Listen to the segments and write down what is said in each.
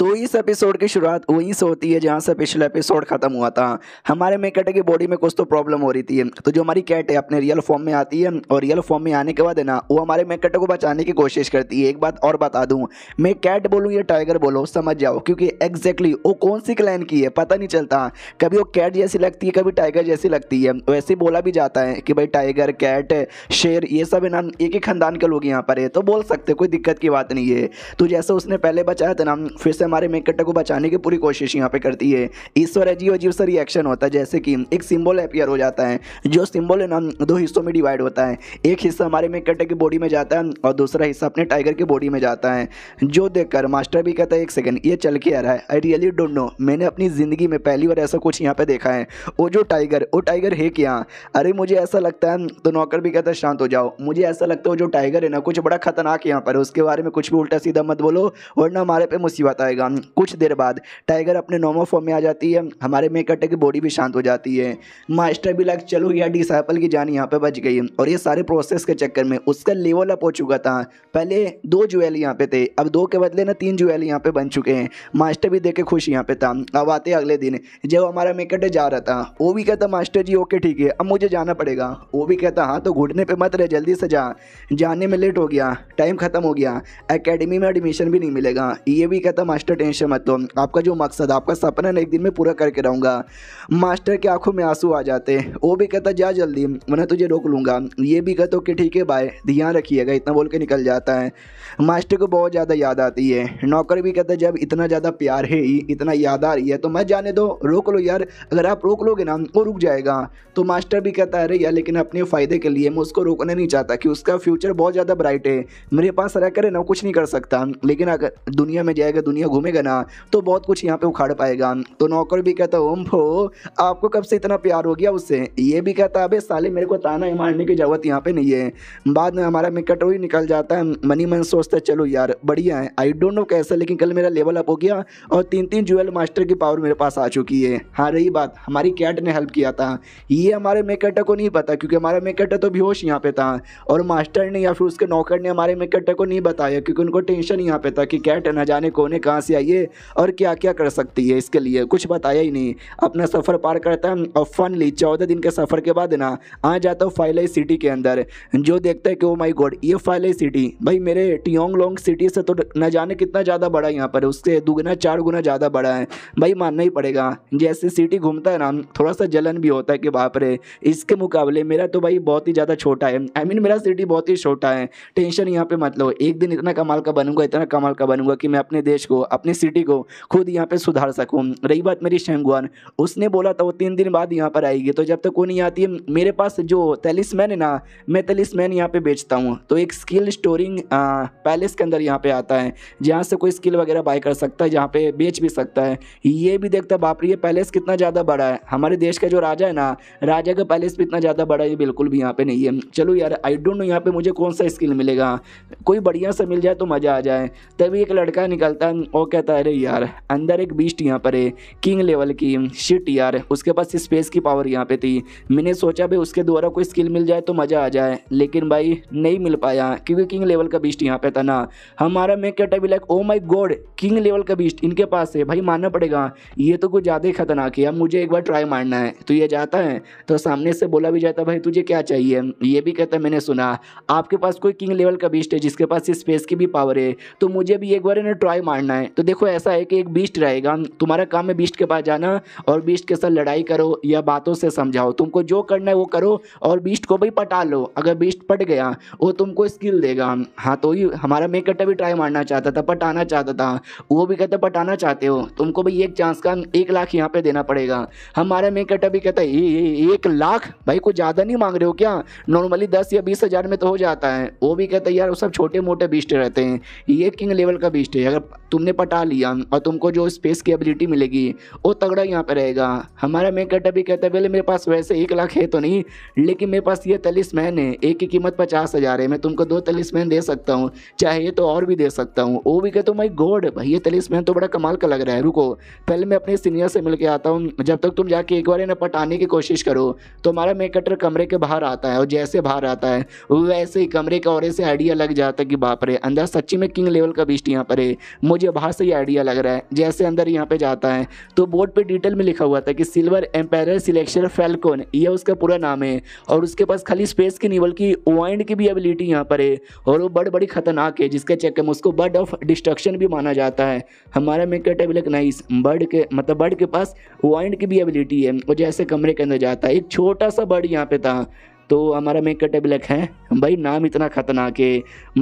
तो इस एपिसोड की शुरुआत वहीं से होती है जहाँ से पिछला एपिसोड खत्म हुआ था हमारे मेकेट की बॉडी में कुछ तो प्रॉब्लम हो रही थी तो जो हमारी कैट है अपने रियल फॉर्म में आती है और रियल फॉर्म में आने के बाद है ना वो हमारे मेकेट को बचाने की कोशिश करती है एक बात और बता दूँ मैं कैट बोलूँ या टाइगर बोलो समझ जाओ क्योंकि एग्जैक्टली वो कौन सी क्लैन की है पता नहीं चलता कभी वो कैट जैसी लगती है कभी टाइगर जैसी लगती है वैसे बोला भी जाता है कि भाई टाइगर कैट शेर ये सब है ना एक ही खानदान के लोग यहाँ पर है तो बोल सकते कोई दिक्कत की बात नहीं है तो जैसे उसने पहले बचाया था ना फिर से हमारे मेकटा को बचाने की पूरी कोशिश यहाँ पे करती है ईश्वर अजीब अजीब सा रिएक्शन होता है जैसे कि एक सिम्बल अपियर हो जाता है जो सिम्बल है ना दो हिस्सों में डिवाइड होता है एक हिस्सा हमारे मेकटे की बॉडी में जाता है और दूसरा हिस्सा अपने टाइगर की बॉडी में जाता है जो देखकर मास्टर भी कहता है एक सेकेंड ये चल के आ रहा है आई रियली डोंट नो मैंने अपनी ज़िंदगी में पहली बार ऐसा कुछ यहाँ पे देखा है वो जो टाइगर वो टाइगर है क्या अरे मुझे ऐसा लगता है तो नौकर भी कहता है शांत हो जाओ मुझे ऐसा लगता है वो जो टाइगर है ना कुछ बड़ा खतरनाक यहाँ पर उसके बारे में कुछ भी उल्टा सीधा मत बोलो वरना हमारे पे मुसीबत आएगा जाएगा कुछ देर बाद टाइगर अपने नॉर्मल फॉर्म में आ जाती है हमारे मेकअटे की बॉडी भी शांत हो जाती है मास्टर भी लाइक चलो यार डिसाइपल की जान यहाँ पर बच गई और ये सारे प्रोसेस के चक्कर में उसका लेवल अप हो चुका था पहले दो ज्वेल यहाँ पे थे अब दो के बदले ना तीन ज्वेल यहाँ पे बन चुके हैं मास्टर भी देख के खुश यहाँ पे था अब आते अगले दिन जब हमारा मेकट जा रहा था वो भी कहता मास्टर जी ओके ठीक है अब मुझे जाना पड़ेगा वो भी कहता हाँ तो घुटने पर मत रहे जल्दी से जा जाने में लेट हो गया टाइम ख़त्म हो गया अकेडमी में एडमिशन भी नहीं मिलेगा ये भी कहता मास्टर मास्टर टेंशन मत लो आपका जो मकसद आपका सपना ना एक दिन में पूरा करके रहूँगा मास्टर की आंखों में आंसू आ जाते वो भी कहता जा जल्दी मैं तुझे रोक लूँगा ये भी कहते कि ठीक है भाई ध्यान रखिएगा इतना बोल के निकल जाता है मास्टर को बहुत ज़्यादा याद आती है नौकर भी कहता जब इतना ज़्यादा प्यार है ही इतना याद आ रही है तो मैं जाने दो रोक लो यार अगर आप रोक लोगे ना वो रुक जाएगा तो मास्टर भी कहता है अरे यार लेकिन अपने फ़ायदे के लिए मैं उसको रोकना नहीं चाहता कि उसका फ्यूचर बहुत ज़्यादा ब्राइट है मेरे पास रह कर ना कुछ नहीं कर सकता लेकिन अगर दुनिया में जाएगा दुनिया घूमेगा ना तो बहुत कुछ यहाँ पे उखाड़ पाएगा तो नौकर भी कहता ओम भो आपको कब से इतना प्यार हो गया उससे ये भी कहता अबे साले मेरे को ताना मारने की जरूरत यहाँ पे नहीं है बाद में हमारा ही निकल जाता है मनी मन सोचता है चलो यार बढ़िया है आई डोंट नो कैसा लेकिन कल मेरा लेवल अप हो गया और तीन तीन ज्वेल मास्टर की पावर मेरे पास आ चुकी है हाँ रही बात हमारी कैट ने हेल्प किया था ये हमारे मेकटर को नहीं पता क्योंकि हमारा मेकटर तो बेहोश यहाँ पे था और मास्टर ने या फिर उसके नौकर ने हमारे मेकटर को नहीं बताया क्योंकि उनको टेंशन यहाँ पे था कि कैट न जाने कोने कहाँ कहाँ से आई है और क्या क्या कर सकती है इसके लिए कुछ बताया ही नहीं अपना सफ़र पार करता है और फाइनली चौदह दिन के सफ़र के बाद ना आ जाता हूँ फाइलाई सिटी के अंदर जो देखता है कि ओ माई गॉड ये फाइलाई सिटी भाई मेरे टियोंगलोंग सिटी से तो न जाने कितना ज़्यादा बड़ा यहाँ पर उससे दुगना चार गुना ज़्यादा बड़ा है भाई मानना ही पड़ेगा जैसे सिटी घूमता है ना थोड़ा सा जलन भी होता है कि बाप रे इसके मुकाबले मेरा तो भाई बहुत ही ज़्यादा छोटा है आई I मीन mean, मेरा सिटी बहुत ही छोटा है टेंशन यहाँ पे मतलब एक दिन इतना कमाल का बनूंगा इतना कमाल का बनूंगा कि मैं अपने देश को अपनी सिटी को खुद यहाँ पर सुधार सकूँ रही बात मेरी शेंगुआन उसने बोला था वो तीन दिन बाद यहाँ पर आएगी तो जब तक वो नहीं आती मेरे पास जो तेलिस है ना मैं मैन यहाँ पर बेचता हूँ तो एक स्किल स्टोरिंग पैलेस के अंदर यहाँ पर आता है जहाँ से कोई स्किल वगैरह बाय कर सकता है जहाँ पर बेच भी सकता है ये भी देखता बाप रही पैलेस कितना ज़्यादा बड़ा है हमारे देश का जो राजा है ना राजा का पैलेस भी इतना ज़्यादा बड़ा ये बिल्कुल भी यहाँ पर नहीं है चलो यार आई डोंट नो यहाँ पे मुझे कौन सा स्किल मिलेगा कोई बढ़िया सा मिल जाए तो मज़ा आ जाए तभी एक लड़का निकलता है और कहता है अरे यार अंदर एक बीस्ट यहाँ पर है किंग लेवल की शिट यार उसके पास स्पेस की पावर यहाँ पे थी मैंने सोचा भाई उसके द्वारा कोई स्किल मिल जाए तो मज़ा आ जाए लेकिन भाई नहीं मिल पाया क्योंकि किंग लेवल का बीस्ट यहाँ पे था ना हमारा मैं कहता भी like oh my god king level का बीस्ट इनके पास है भाई मानना पड़ेगा ये तो कुछ ज़्यादा ही खतरनाक है अब मुझे एक बार ट्राई मारना है तो ये जाता है तो सामने से बोला भी जाता भाई तुझे क्या चाहिए ये भी कहता है मैंने सुना आपके पास कोई किंग लेवल का बीस्ट है जिसके पास स्पेस की भी पावर है तो मुझे भी एक बार इन्हें ट्राई मारना है तो देखो ऐसा है कि एक बीस्ट रहेगा तुम्हारा काम है बीस्ट के पास जाना और बीस्ट के साथ लड़ाई करो या बातों से समझाओ तुमको जो करना है वो करो और बीस्ट को भी पटा लो अगर बीस्ट पट गया वो तुमको स्किल देगा हाँ तो ही हमारा मेकअटा भी ट्राई मारना चाहता था पटाना चाहता था वो भी कहता पटाना चाहते हो तुमको भाई एक चांस का एक लाख यहाँ पे देना पड़ेगा हमारा मेकअप भी कहता है एक लाख भाई कुछ ज़्यादा नहीं मांग रहे हो क्या नॉर्मली दस या बीस हज़ार में तो हो जाता है वो भी कहता है यार वो सब छोटे मोटे बीस्ट रहते हैं ये किंग लेवल का बीस्ट है अगर तुमने पटा लिया और तुमको जो स्पेस की एबिलिटी मिलेगी वो तगड़ा यहाँ पे रहेगा हमारा मेकर कटअप भी कहता है पहले मेरे पास वैसे एक लाख है तो नहीं लेकिन मेरे पास ये तलिसमैन है एक की कीमत पचास हज़ार है मैं तुमको दो तलिसमैन दे सकता हूँ ये तो और भी दे सकता हूँ वो भी कहते हो माई गॉड भाई ये तलिसमैन तो बड़ा कमाल का लग रहा है रुको पहले मैं अपने सीनियर से मिलकर आता हूँ जब तक तुम जाके एक बार इन्हें पटाने की कोशिश करो तो हमारा मेकटर कमरे के बाहर आता है और जैसे बाहर आता है वैसे ही कमरे का और ऐसे आइडिया लग जाता है कि बाप रे अंदर सच्ची में किंग लेवल का बिस्ट यहाँ पर है मुझे बाहर यहाँ से ये आइडिया लग रहा है जैसे अंदर यहाँ पे जाता है तो बोर्ड पे डिटेल में लिखा हुआ था कि सिल्वर एम्पायर सिलेक्शन फेलकोन ये उसका पूरा नाम है और उसके पास खाली स्पेस की नहीं बल्कि वाइंड की भी एबिलिटी यहाँ पर है और वो बड़ बड़ी खतरनाक है जिसके चक्कर में उसको बर्ड ऑफ डिस्ट्रक्शन भी माना जाता है हमारा मेकर टेबल एक नाइस बर्ड के मतलब बर्ड के पास वाइंड की भी एबिलिटी है और जैसे कमरे के अंदर जाता है एक छोटा सा बर्ड यहाँ पे था तो हमारा मेकट ब्लैक है भाई नाम इतना ख़तरनाक है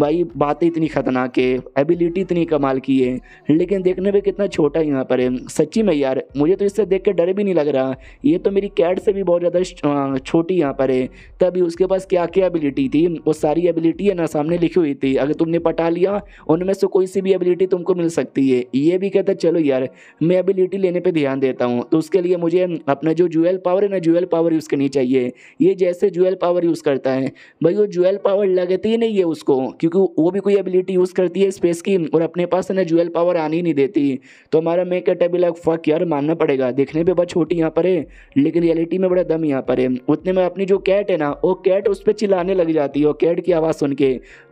भाई बातें इतनी ख़तरनाक है एबिलिटी इतनी कमाल की है लेकिन देखने में कितना छोटा है यहाँ पर है सच्ची में यार मुझे तो इससे देख के डर भी नहीं लग रहा ये तो मेरी कैट से भी बहुत ज़्यादा छोटी यहाँ पर है तभी उसके पास क्या क्या एबिलिटी थी वो सारी एबिलिटी है ना सामने लिखी हुई थी अगर तुमने पटा लिया उनमें से कोई सी भी एबिलिटी तुमको मिल सकती है ये भी कहता चलो यार मैं एबिलिटी लेने पर ध्यान देता हूँ तो उसके लिए मुझे अपना जो जुएल पावर है ना जुएल पावर यूज़ करनी चाहिए ये जैसे जुएल पावर यूज़ करता है भाई वो जुएल पावर लगती ही नहीं है उसको क्योंकि वो भी कोई एबिलिटी यूज़ करती है स्पेस की और अपने पास है ना जुएल पावर आनी ही नहीं देती तो हमारा मैं कहता भी लग फक यार मानना पड़ेगा देखने पर बहुत छोटी यहाँ पर है लेकिन रियलिटी में बड़ा दम यहाँ पर है उतने में अपनी जो कैट है ना वो कैट उस पर चिल्लाने लग जाती है और कैट की आवाज़ सुन के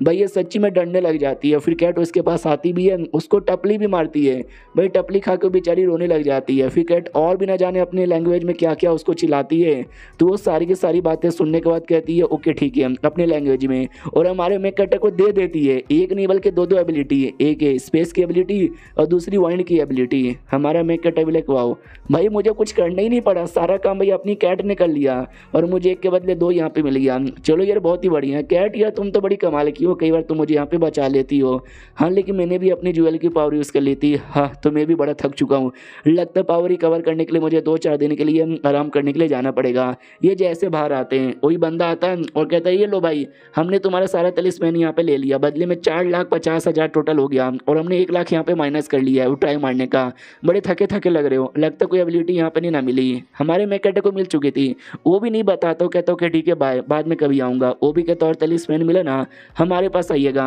भाई ये सच्ची में डरने लग जाती है फिर कैट उसके पास आती भी है उसको टपली भी मारती है भाई टपली खा के बेचारी रोने लग जाती है फिर कैट और भी ना जाने अपने लैंग्वेज में क्या क्या उसको चिल्लाती है तो वो सारी की सारी बातें सुनने के बाद बाद कहती है ओके ठीक है अपने लैंग्वेज में और हमारे मेक कटर को दे देती है एक नहीं बल्कि दो दो एबिलिटी है एक है स्पेस की एबिलिटी और दूसरी वाइंड की एबिलिटी हमारा मेक कटर भी लगवाओ भाई मुझे कुछ करना ही नहीं पड़ा सारा काम भाई अपनी कैट ने कर लिया और मुझे एक के बदले दो यहाँ पर मिल गया चलो यार बहुत ही बढ़िया कैट यार तुम तो बड़ी कमाल की हो कई बार तुम मुझे यहाँ पर बचा लेती हो हाँ लेकिन मैंने भी अपनी ज्वेल की पावर यूज़ कर ली थी हाँ तो मैं भी बड़ा थक चुका हूँ लगता पावर रिकवर करने के लिए मुझे दो चार दिन के लिए आराम करने के लिए जाना पड़ेगा ये जैसे बाहर आते हैं वही बंदा आता है और कहता है ये लो भाई हमने तुम्हारा सारा तलिसमैन यहाँ पे ले लिया बदले में चार लाख पचास हज़ार टोटल हो गया और हमने एक लाख यहाँ पे माइनस कर लिया है ट्राई मारने का बड़े थके थके लग रहे हो लगता कोई एबिलिटी यहाँ पर नहीं ना मिली हमारे मैकेटे को मिल चुकी थी वो भी नहीं बताता तो कहता कि ठीक है भाई बाद में कभी आऊँगा वो भी कहता और तलिसमैन मिला ना हमारे पास आइएगा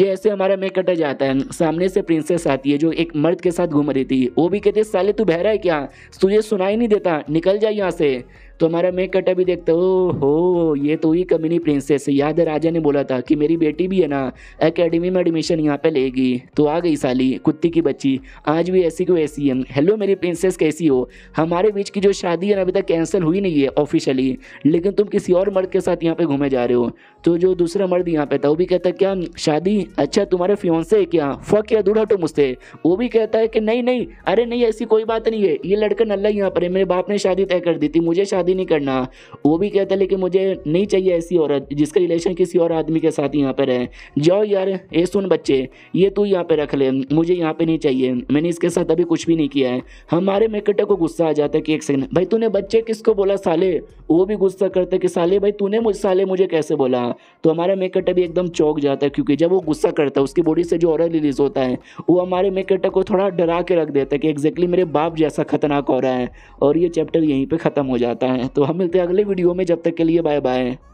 जैसे हमारा मैकेटा जाता है सामने से प्रिंसेस आती है जो एक मर्द के साथ घूम रही थी वो भी कहते साले तू बहरा है क्या तुझे सुनाई नहीं देता निकल जाए यहाँ से तो हमारा मैं कट अभी देखता हूँ हो ये तो ही कमिनी प्रिंसेस याद है राजा ने बोला था कि मेरी बेटी भी है ना एकेडमी में एडमिशन यहाँ पे लेगी तो आ गई साली कुत्ती की बच्ची आज भी ऐसी को ऐसी है हेलो मेरी प्रिंसेस कैसी हो हमारे बीच की जो शादी है ना अभी तक कैंसिल हुई नहीं है ऑफिशियली लेकिन तुम किसी और मर्द के साथ यहाँ पे घूमे जा रहे हो तो जो दूसरा मर्द यहाँ पे था वो भी कहता क्या शादी अच्छा तुम्हारे फ्योन्से है क्या फक या दूर हटो मुझसे वो भी कहता है कि नहीं नहीं अरे नहीं ऐसी कोई बात नहीं है ये लड़का नल्ला यहाँ पर है मेरे बाप ने शादी तय कर दी थी मुझे शादी शादी नहीं करना वो भी कहता है लेकिन मुझे नहीं चाहिए ऐसी औरत जिसका रिलेशन किसी और आदमी के साथ यहाँ पर रहे जाओ यार ये सुन बच्चे ये तू यहाँ पर रख ले मुझे यहाँ पर नहीं चाहिए मैंने इसके साथ अभी कुछ भी नहीं किया है हमारे मेकटे को गुस्सा आ जाता है कि एक सेकंड भाई तूने बच्चे किसको बोला साले वो भी गुस्सा करते कि साले भाई तूने मुझ साले मुझे कैसे बोला तो हमारा मेकटा भी एकदम चौक जाता है क्योंकि जब वो गुस्सा करता है उसकी बॉडी से जो ऑरल रिलीज होता है वो हमारे मेकटा को थोड़ा डरा के रख देता है कि एग्जैक्टली मेरे बाप जैसा खतरनाक हो रहा है और ये चैप्टर यहीं पर ख़त्म हो जाता है हैं तो हम मिलते हैं अगले वीडियो में जब तक के लिए बाय बाय